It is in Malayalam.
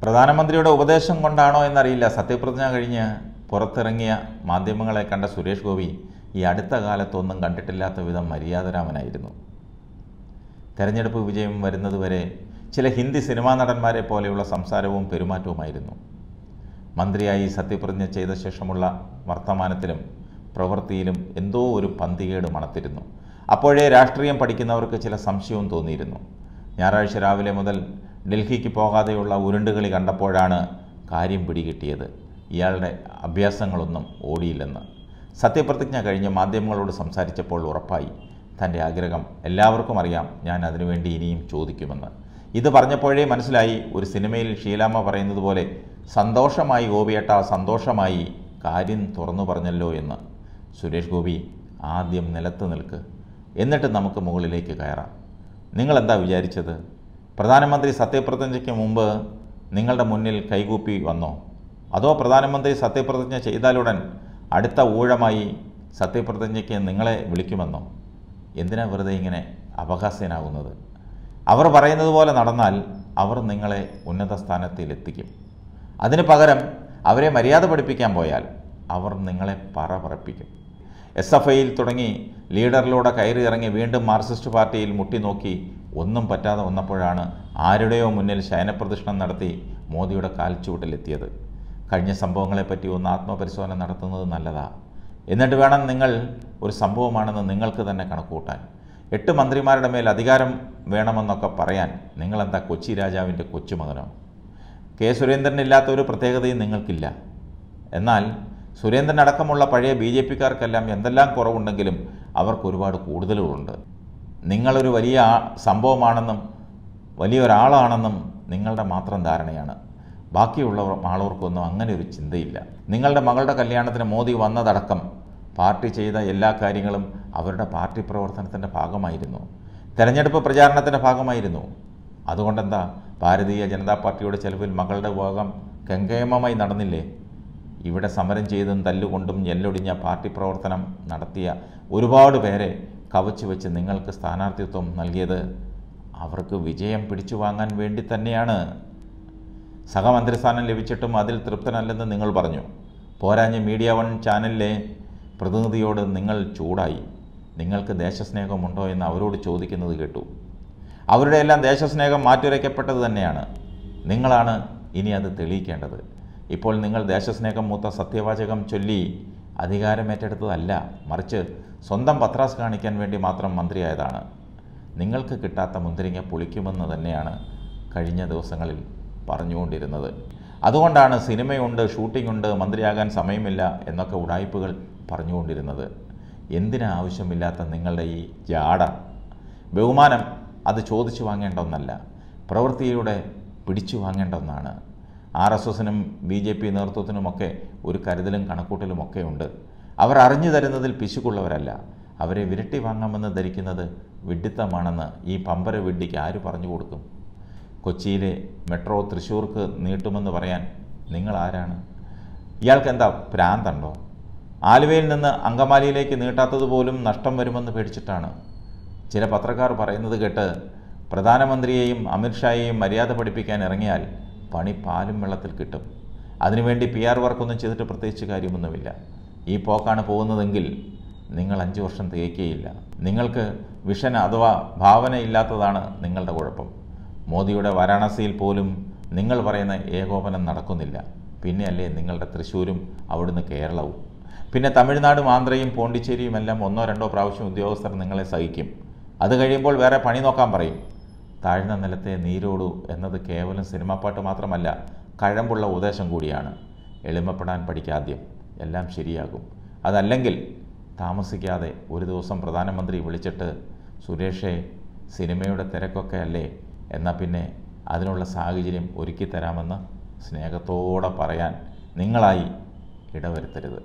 പ്രധാനമന്ത്രിയുടെ ഉപദേശം കൊണ്ടാണോ എന്നറിയില്ല സത്യപ്രതിജ്ഞ കഴിഞ്ഞ് പുറത്തിറങ്ങിയ മാധ്യമങ്ങളെ കണ്ട സുരേഷ് ഗോപി ഈ അടുത്ത കാലത്തൊന്നും കണ്ടിട്ടില്ലാത്ത വിധം മര്യാദരാമനായിരുന്നു തെരഞ്ഞെടുപ്പ് വിജയം വരുന്നതുവരെ ചില ഹിന്ദി സിനിമാ നടന്മാരെ പോലെയുള്ള സംസാരവും പെരുമാറ്റവുമായിരുന്നു മന്ത്രിയായി സത്യപ്രതിജ്ഞ ചെയ്ത ശേഷമുള്ള വർത്തമാനത്തിലും പ്രവൃത്തിയിലും എന്തോ ഒരു പന്തികേട് മണത്തിരുന്നു അപ്പോഴേ രാഷ്ട്രീയം പഠിക്കുന്നവർക്ക് ചില സംശയവും തോന്നിയിരുന്നു ഞായറാഴ്ച രാവിലെ മുതൽ ഡൽഹിക്ക് പോകാതെയുള്ള ഉരുണ്ടുകളി കണ്ടപ്പോഴാണ് കാര്യം പിടികിട്ടിയത് ഇയാളുടെ അഭ്യാസങ്ങളൊന്നും ഓടിയില്ലെന്ന് സത്യപ്രതിജ്ഞ കഴിഞ്ഞ് മാധ്യമങ്ങളോട് സംസാരിച്ചപ്പോൾ ഉറപ്പായി തൻ്റെ ആഗ്രഹം എല്ലാവർക്കും അറിയാം ഞാൻ അതിനുവേണ്ടി ഇനിയും ചോദിക്കുമെന്ന് ഇത് പറഞ്ഞപ്പോഴേ മനസ്സിലായി ഒരു സിനിമയിൽ ഷീലാമ്മ പറയുന്നത് പോലെ സന്തോഷമായി ഗോപിയേട്ട സന്തോഷമായി കാര്യം തുറന്നു പറഞ്ഞല്ലോ എന്ന് സുരേഷ് ഗോപി ആദ്യം നിലത്ത് നിൽക്ക് എന്നിട്ട് നമുക്ക് മുകളിലേക്ക് കയറാം നിങ്ങളെന്താ വിചാരിച്ചത് പ്രധാനമന്ത്രി സത്യപ്രതിജ്ഞയ്ക്ക് മുമ്പ് നിങ്ങളുടെ മുന്നിൽ കൈകൂപ്പി വന്നോ അതോ പ്രധാനമന്ത്രി സത്യപ്രതിജ്ഞ ചെയ്താലുടൻ അടുത്ത ഊഴമായി സത്യപ്രതിജ്ഞയ്ക്ക് നിങ്ങളെ വിളിക്കുമെന്നോ എന്തിനാ വെറുതെ ഇങ്ങനെ അപഹാസ്യനാകുന്നത് അവർ പറയുന്നത് പോലെ നടന്നാൽ അവർ നിങ്ങളെ ഉന്നത സ്ഥാനത്തിലെത്തിക്കും അതിന് പകരം അവരെ മര്യാദ പഠിപ്പിക്കാൻ പോയാൽ അവർ നിങ്ങളെ പറ പറപ്പിക്കും എസ് എഫ് ഐയിൽ തുടങ്ങി ലീഡറിലൂടെ കയറി ഇറങ്ങി വീണ്ടും മാർക്സിസ്റ്റ് പാർട്ടിയിൽ മുട്ടി നോക്കി ഒന്നും പറ്റാതെ വന്നപ്പോഴാണ് ആരുടെയോ മുന്നിൽ ശയനപ്രദക്ഷിണം നടത്തി മോദിയുടെ കാൽച്ചുവട്ടിലെത്തിയത് കഴിഞ്ഞ സംഭവങ്ങളെപ്പറ്റി ഒന്ന് ആത്മപരിശോധന നടത്തുന്നത് നല്ലതാണ് എന്നിട്ട് വേണം നിങ്ങൾ ഒരു സംഭവമാണെന്ന് നിങ്ങൾക്ക് തന്നെ കണക്കുകൂട്ടാൻ എട്ട് മന്ത്രിമാരുടെ മേൽ അധികാരം വേണമെന്നൊക്കെ പറയാൻ നിങ്ങളെന്താ കൊച്ചി രാജാവിൻ്റെ കൊച്ചുമകനോ കെ സുരേന്ദ്രനില്ലാത്ത ഒരു പ്രത്യേകതയും നിങ്ങൾക്കില്ല എന്നാൽ സുരേന്ദ്രൻ അടക്കമുള്ള പഴയ ബി ജെ പിക്കാർക്കെല്ലാം എന്തെല്ലാം കുറവുണ്ടെങ്കിലും അവർക്ക് ഒരുപാട് കൂടുതലുകളുണ്ട് നിങ്ങളൊരു വലിയ സംഭവമാണെന്നും വലിയൊരാളാണെന്നും നിങ്ങളുടെ മാത്രം ധാരണയാണ് ബാക്കിയുള്ള ആളുകൾക്കൊന്നും അങ്ങനെ ഒരു ചിന്തയില്ല നിങ്ങളുടെ മകളുടെ കല്യാണത്തിന് മോദി വന്നതടക്കം പാർട്ടി ചെയ്ത എല്ലാ കാര്യങ്ങളും അവരുടെ പാർട്ടി പ്രവർത്തനത്തിൻ്റെ ഭാഗമായിരുന്നു തെരഞ്ഞെടുപ്പ് പ്രചാരണത്തിൻ്റെ ഭാഗമായിരുന്നു അതുകൊണ്ടെന്താ ഭാരതീയ ജനതാ പാർട്ടിയുടെ ചെലവിൽ മകളുടെ ഭാഗം ഗംഗേമമായി നടന്നില്ലേ ഇവിടെ സമരം ചെയ്തും തല്ലുകൊണ്ടും എല്ലൊടിഞ്ഞ പാർട്ടി പ്രവർത്തനം നടത്തിയ ഒരുപാട് പേരെ കവച്ചു വെച്ച് നിങ്ങൾക്ക് സ്ഥാനാർത്ഥിത്വം നൽകിയത് അവർക്ക് വിജയം പിടിച്ചു വാങ്ങാൻ വേണ്ടി തന്നെയാണ് സഹമന്ത്രിസ്ഥാനം ലഭിച്ചിട്ടും അതിൽ തൃപ്തനല്ലെന്ന് നിങ്ങൾ പറഞ്ഞു പോരാഞ്ഞ് മീഡിയ വൺ ചാനലിലെ പ്രതിനിധിയോട് നിങ്ങൾ ചൂടായി നിങ്ങൾക്ക് ദേശസ്നേഹമുണ്ടോ എന്ന് അവരോട് ചോദിക്കുന്നത് കേട്ടു അവരുടെ എല്ലാം ദേശസ്നേഹം മാറ്റുരയ്ക്കപ്പെട്ടത് തന്നെയാണ് നിങ്ങളാണ് ഇനി അത് തെളിയിക്കേണ്ടത് ഇപ്പോൾ നിങ്ങൾ ദേശസ്നേഹം മൂത്ത സത്യവാചകം ചൊല്ലി അധികാരമേറ്റെടുത്തതല്ല മറിച്ച് സ്വന്തം പത്രാസ് കാണിക്കാൻ വേണ്ടി മാത്രം മന്ത്രിയായതാണ് നിങ്ങൾക്ക് കിട്ടാത്ത മുന്തിരിങ്ങ പൊളിക്കുമെന്ന് തന്നെയാണ് കഴിഞ്ഞ ദിവസങ്ങളിൽ പറഞ്ഞുകൊണ്ടിരുന്നത് അതുകൊണ്ടാണ് സിനിമയുണ്ട് ഷൂട്ടിംഗ് ഉണ്ട് മന്ത്രിയാകാൻ സമയമില്ല എന്നൊക്കെ ഉടായ്പകൾ പറഞ്ഞുകൊണ്ടിരുന്നത് എന്തിനാ ആവശ്യമില്ലാത്ത നിങ്ങളുടെ ഈ ജാട ബഹുമാനം അത് ചോദിച്ചു വാങ്ങേണ്ട ഒന്നല്ല പ്രവൃത്തിയിലൂടെ പിടിച്ചു വാങ്ങേണ്ട ഒന്നാണ് ആർ എസ് എസിനും ബി ജെ പി നേതൃത്വത്തിനുമൊക്കെ ഒരു കരുതലും കണക്കൂട്ടലുമൊക്കെ ഉണ്ട് അവർ അറിഞ്ഞു തരുന്നതിൽ പിശുക്കുള്ളവരല്ല അവരെ വിരട്ടി വാങ്ങാമെന്ന് ധരിക്കുന്നത് വിഡ്ഢിത്തമാണെന്ന് ഈ പമ്പര വിഡ്ഢിക്ക് ആര് പറഞ്ഞു കൊടുക്കും കൊച്ചിയിലെ മെട്രോ തൃശ്ശൂർക്ക് നീട്ടുമെന്ന് പറയാൻ നിങ്ങൾ ആരാണ് ഇയാൾക്ക് എന്താ ഭ്രാന്തണ്ടോ ആലുവയിൽ നിന്ന് അങ്കമാലിയിലേക്ക് നീട്ടാത്തത് പോലും നഷ്ടം വരുമെന്ന് പേടിച്ചിട്ടാണ് ചില പത്രക്കാർ പറയുന്നത് കേട്ട് പ്രധാനമന്ത്രിയെയും അമിത്ഷായെയും മര്യാദ പഠിപ്പിക്കാൻ ഇറങ്ങിയാൽ പണി പാലും വെള്ളത്തിൽ കിട്ടും അതിനുവേണ്ടി പി ആർ വർക്കൊന്നും ചെയ്തിട്ട് പ്രത്യേകിച്ച് കാര്യമൊന്നുമില്ല ഈ പോക്കാണ് പോകുന്നതെങ്കിൽ നിങ്ങൾ അഞ്ച് വർഷം തികയ്ക്കുകയില്ല നിങ്ങൾക്ക് വിഷൻ അഥവാ ഇല്ലാത്തതാണ് നിങ്ങളുടെ കുഴപ്പം മോദിയുടെ വാരാണസിയിൽ പോലും നിങ്ങൾ പറയുന്ന ഏകോപനം നടക്കുന്നില്ല പിന്നെയല്ലേ നിങ്ങളുടെ തൃശ്ശൂരും അവിടുന്ന് കേരളവും പിന്നെ തമിഴ്നാടും ആന്ധ്രയും പോണ്ടിച്ചേരിയും എല്ലാം ഒന്നോ രണ്ടോ പ്രാവശ്യം ഉദ്യോഗസ്ഥർ നിങ്ങളെ സഹിക്കും അത് കഴിയുമ്പോൾ വേറെ പണി നോക്കാൻ പറയും താഴ്ന്ന നിലത്തെ നീരോടു എന്നത് കേവലം സിനിമാപ്പാട്ട് മാത്രമല്ല കഴമ്പുള്ള ഉപദേശം കൂടിയാണ് എളിമപ്പെടാൻ പഠിക്കാദ്യം എല്ലാം ശരിയാകും അതല്ലെങ്കിൽ താമസിക്കാതെ ഒരു ദിവസം പ്രധാനമന്ത്രി വിളിച്ചിട്ട് സുരേഷേ സിനിമയുടെ തിരക്കൊക്കെ അല്ലേ എന്നാൽ പിന്നെ അതിനുള്ള സാഹചര്യം ഒരുക്കി തരാമെന്ന് സ്നേഹത്തോടെ പറയാൻ നിങ്ങളായി ഇടവരുത്തരുത്